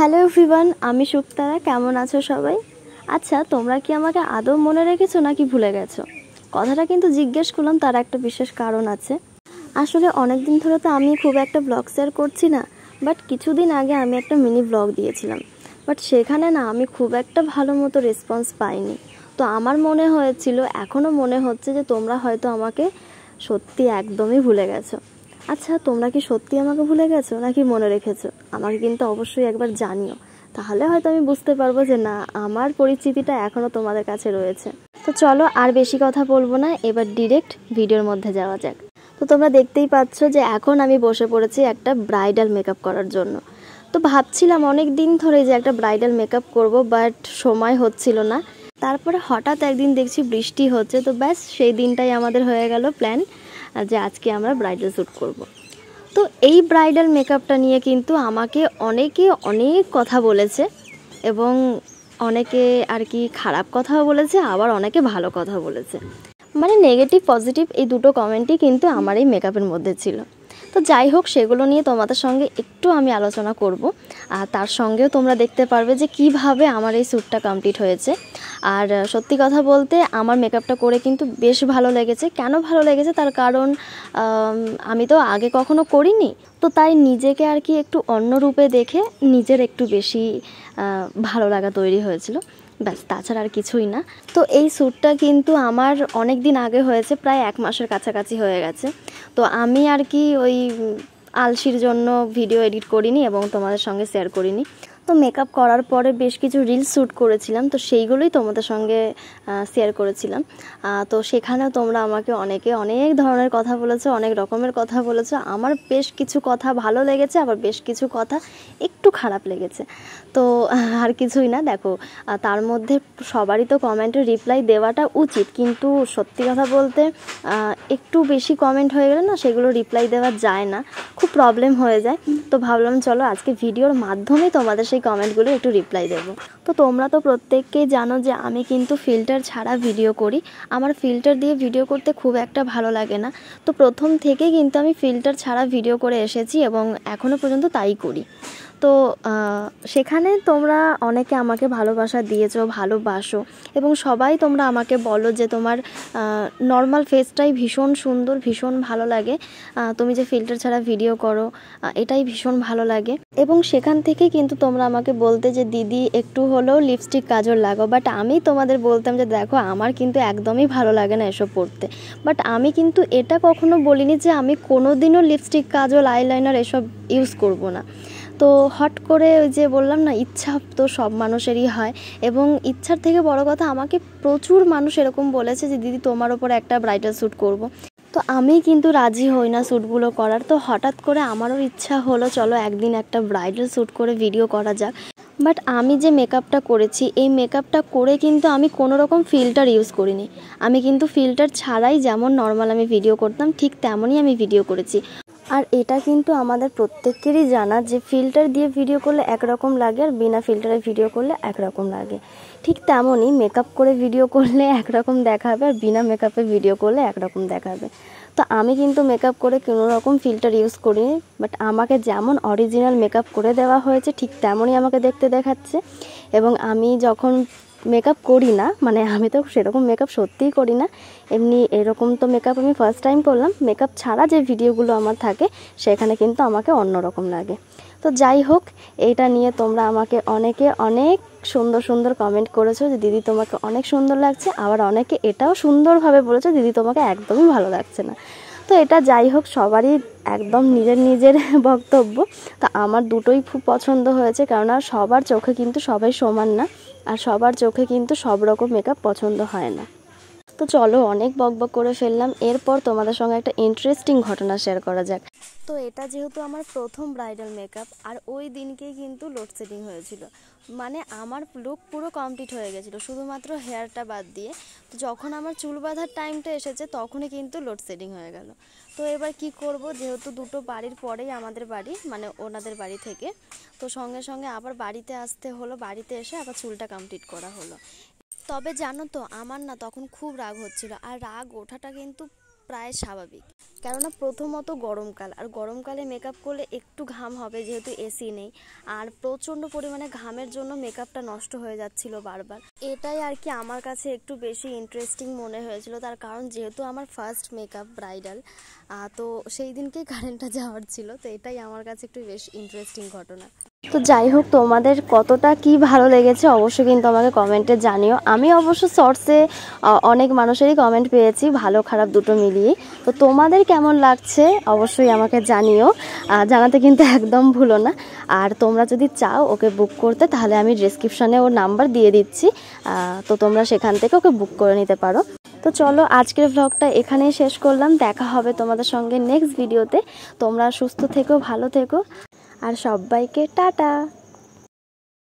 Hello everyone আমি সুক্তারা কেমন আছো সবাই আচ্ছা তোমরা কি আমাকে আদৌ মনে রেখেছো নাকি ভুলে গেছো কথাটা কিন্তু জিজ্ঞেস করলাম তার একটা বিশেষ কারণ আছে আসলে অনেক দিন ধরে তো আমি খুব একটা ব্লগ শেয়ার করছি না বাট কিছুদিন আগে আমি একটা মিনি ব্লগ দিয়েছিলাম বাট সেখানে না আমি খুব একটা ভালো মতো রেসপন্স পাইনি তো আমার মনে হয়েছিল এখনও মনে হচ্ছে যে তোমরা হয়তো আমাকে সত্যি একদমই ভুলে গেছো আচ্ছা তোমরা কি সত্যি আমাকে ভুলে গেছো নাকি মনে রেখেছো আমাকে কিন্তু অবশ্যই একবার জানিও তাহলে হয়তো আমি বুঝতে পারবো যে না আমার পরিচিতিটা এখনও তোমাদের কাছে রয়েছে তো চলো আর বেশি কথা বলবো না এবার ডিরেক্ট ভিডিওর মধ্যে যাওয়া যাক তো তোমরা দেখতেই পাচ্ছ যে এখন আমি বসে পড়েছি একটা ব্রাইডাল মেকআপ করার জন্য তো ভাবছিলাম অনেক দিন ধরে যে একটা ব্রাইডাল মেকআপ করব বাট সময় হচ্ছিল না তারপরে হঠাৎ একদিন দেখছি বৃষ্টি হচ্ছে তো ব্যাস সেই দিনটাই আমাদের হয়ে গেল প্ল্যান যে আজকে আমরা ব্রাইডাল শ্যুট করবো তো এই ব্রাইডাল মেকআপটা নিয়ে কিন্তু আমাকে অনেকে অনেক কথা বলেছে এবং অনেকে আর কি খারাপ কথাও বলেছে আবার অনেকে ভালো কথা বলেছে মানে নেগেটিভ পজিটিভ এই দুটো কমেন্টই কিন্তু আমার এই মেকআপের মধ্যে ছিল তো যাই হোক সেগুলো নিয়ে তোমাদের সঙ্গে একটু আমি আলোচনা করব আর তার সঙ্গেও তোমরা দেখতে পারবে যে কিভাবে আমার এই স্যুটটা কমপ্লিট হয়েছে আর সত্যি কথা বলতে আমার মেকআপটা করে কিন্তু বেশ ভালো লেগেছে কেন ভালো লেগেছে তার কারণ আমি তো আগে কখনো করিনি তো তাই নিজেকে আর কি একটু অন্য রূপে দেখে নিজের একটু বেশি ভালো লাগা তৈরি হয়েছিল ব্যাস তাছাড়া আর কিছুই না তো এই স্যুটটা কিন্তু আমার অনেক দিন আগে হয়েছে প্রায় এক মাসের কাছাকাছি হয়ে গেছে তো আমি আর কি ওই আলসির জন্য ভিডিও এডিট করিনি এবং তোমাদের সঙ্গে শেয়ার করিনি তো মেকআপ করার পরে বেশ কিছু রিল শ্যুট করেছিলাম তো সেইগুলোই তোমাদের সঙ্গে শেয়ার করেছিলাম তো সেখানেও তোমরা আমাকে অনেকে অনেক ধরনের কথা বলেছো অনেক রকমের কথা বলেছো আমার বেশ কিছু কথা ভালো লেগেছে আবার বেশ কিছু কথা একটু খারাপ লেগেছে তো আর কিছুই না দেখো তার মধ্যে সবারই তো কমেন্টে রিপ্লাই দেওয়াটা উচিত কিন্তু সত্যি কথা বলতে একটু বেশি কমেন্ট হয়ে গেলে না সেগুলো রিপ্লাই দেওয়া যায় না খুব প্রবলেম হয়ে যায় তো ভাবলাম চলো আজকে ভিডিওর মাধ্যমে তোমাদের সে সেই কমেন্টগুলো একটু রিপ্লাই দেবো তো তোমরা তো প্রত্যেককেই জানো যে আমি কিন্তু ফিল্টার ছাড়া ভিডিও করি আমার ফিল্টার দিয়ে ভিডিও করতে খুব একটা ভালো লাগে না তো প্রথম থেকে কিন্তু আমি ফিল্টার ছাড়া ভিডিও করে এসেছি এবং এখনও পর্যন্ত তাই করি তো সেখানে তোমরা অনেকে আমাকে ভালোবাসা দিয়েছো ভালোবাসো এবং সবাই তোমরা আমাকে বলো যে তোমার নর্মাল ফেসটাই ভীষণ সুন্দর ভীষণ ভালো লাগে তুমি যে ফিল্টার ছাড়া ভিডিও করো এটাই ভীষণ ভালো লাগে এবং সেখান থেকে কিন্তু তোমরা আমাকে বলতে যে দিদি একটু হলেও লিপস্টিক কাজল লাগো বাট আমি তোমাদের বলতাম যে দেখো আমার কিন্তু একদমই ভালো লাগে না এসব পড়তে বাট আমি কিন্তু এটা কখনো বলিনি যে আমি কোনো দিনও লিপস্টিক কাজল আইলাইনার এসব ইউজ করব না তো হট করে ওই যে বললাম না ইচ্ছা তো সব মানুষেরই হয় এবং ইচ্ছার থেকে বড় কথা আমাকে প্রচুর মানুষ এরকম বলেছে যে দিদি তোমার ওপর একটা ব্রাইডাল শ্যুট করব। তো আমি কিন্তু রাজি হই না শ্যুটগুলো করার তো হঠাৎ করে আমারও ইচ্ছা হলো চলো একদিন একটা ব্রাইডাল শ্যুট করে ভিডিও করা যাক বাট আমি যে মেকআপটা করেছি এই মেকআপটা করে কিন্তু আমি কোনো রকম ফিল্টার ইউজ করিনি আমি কিন্তু ফিল্টার ছাড়াই যেমন নর্মাল আমি ভিডিও করতাম ঠিক তেমনই আমি ভিডিও করেছি আর এটা কিন্তু আমাদের প্রত্যেকেরই জানা যে ফিল্টার দিয়ে ভিডিও করলে একরকম লাগে আর বিনা ফিল্টারে ভিডিও করলে একরকম লাগে ঠিক তেমনই মেকআপ করে ভিডিও করলে একরকম দেখাবে আর বিনা মেকআপে ভিডিও করলে একরকম দেখাবে তো আমি কিন্তু মেকআপ করে কোনো রকম ফিল্টার ইউজ করিনি বাট আমাকে যেমন অরিজিনাল মেকআপ করে দেওয়া হয়েছে ঠিক তেমনই আমাকে দেখতে দেখাচ্ছে এবং আমি যখন মেকআপ করি না মানে আমি তো সেরকম মেকআপ সত্যিই করি না এমনি এরকম তো মেকআপ আমি ফার্স্ট টাইম করলাম মেকআপ ছাড়া যে ভিডিওগুলো আমার থাকে সেখানে কিন্তু আমাকে অন্যরকম লাগে তো যাই হোক এইটা নিয়ে তোমরা আমাকে অনেকে অনেক সুন্দর সুন্দর কমেন্ট করেছো যে দিদি তোমাকে অনেক সুন্দর লাগছে আবার অনেকে এটাও সুন্দরভাবে বলেছে দিদি তোমাকে একদমই ভালো লাগছে না তো এটা যাই হোক সবারই একদম নিজের নিজের বক্তব্য তা আমার দুটোই খুব পছন্দ হয়েছে কেননা সবার চোখে কিন্তু সবাই সমান না আর সবার চোখে কিন্তু সব রকম মেকআপ পছন্দ হয় না তো চলো অনেক বকবক করে ফেললাম এরপর তোমাদের সঙ্গে একটা ইন্টারেস্টিং ঘটনা শেয়ার করা যাক তো এটা যেহেতু আমার প্রথম ব্রাইডাল মেকআপ আর ওই দিনকেই কিন্তু লোডশেডিং হয়েছিল মানে আমার লুক পুরো কমপ্লিট হয়ে গেছিলো শুধুমাত্র হেয়ারটা বাদ দিয়ে তো যখন আমার চুল বাঁধার টাইমটা এসেছে তখনই কিন্তু লোডশেডিং হয়ে গেল তো এবার কি করব যেহেতু দুটো বাড়ির পরেই আমাদের বাড়ি মানে ওনাদের বাড়ি থেকে তো সঙ্গে সঙ্গে আবার বাড়িতে আসতে হলো বাড়িতে এসে আবার চুলটা কমপ্লিট করা হলো তবে জানো তো আমার না তখন খুব রাগ হচ্ছিল আর রাগ ওঠাটা কিন্তু প্রায় স্বাভাবিক কেননা প্রথমত গরমকাল আর গরমকালে মেকআপ করলে একটু ঘাম হবে যেহেতু এসি নেই আর প্রচণ্ড পরিমাণে ঘামের জন্য মেকআপটা নষ্ট হয়ে যাচ্ছিল বারবার এটাই আর কি আমার কাছে একটু বেশি ইন্টারেস্টিং মনে হয়েছিল তার কারণ যেহেতু আমার ফার্স্ট মেকআপ ব্রাইডাল তো সেই দিনকেই কারেন্টটা যাওয়ার ছিল তো এটাই আমার কাছে একটু বেশ ইন্টারেস্টিং ঘটনা তো যাই হোক তোমাদের কতটা কি ভালো লেগেছে অবশ্যই কিন্তু আমাকে কমেন্টে জানিও আমি অবশ্য শর্টসে অনেক মানুষেরই কমেন্ট পেয়েছি ভালো খারাপ দুটো মিলিয়ে তো তোমাদের কেমন লাগছে অবশ্যই আমাকে জানিও জানাতে কিন্তু একদম ভুলো না আর তোমরা যদি চাও ওকে বুক করতে তাহলে আমি ডিসক্রিপশানে ওর নাম্বার দিয়ে দিচ্ছি তো তোমরা সেখান থেকে ওকে বুক করে নিতে পারো তো চলো আজকের ভ্লগটা এখানেই শেষ করলাম দেখা হবে তোমাদের সঙ্গে নেক্সট ভিডিওতে তোমরা সুস্থ থেকো ভালো থেকো আর সবাইকে টাটা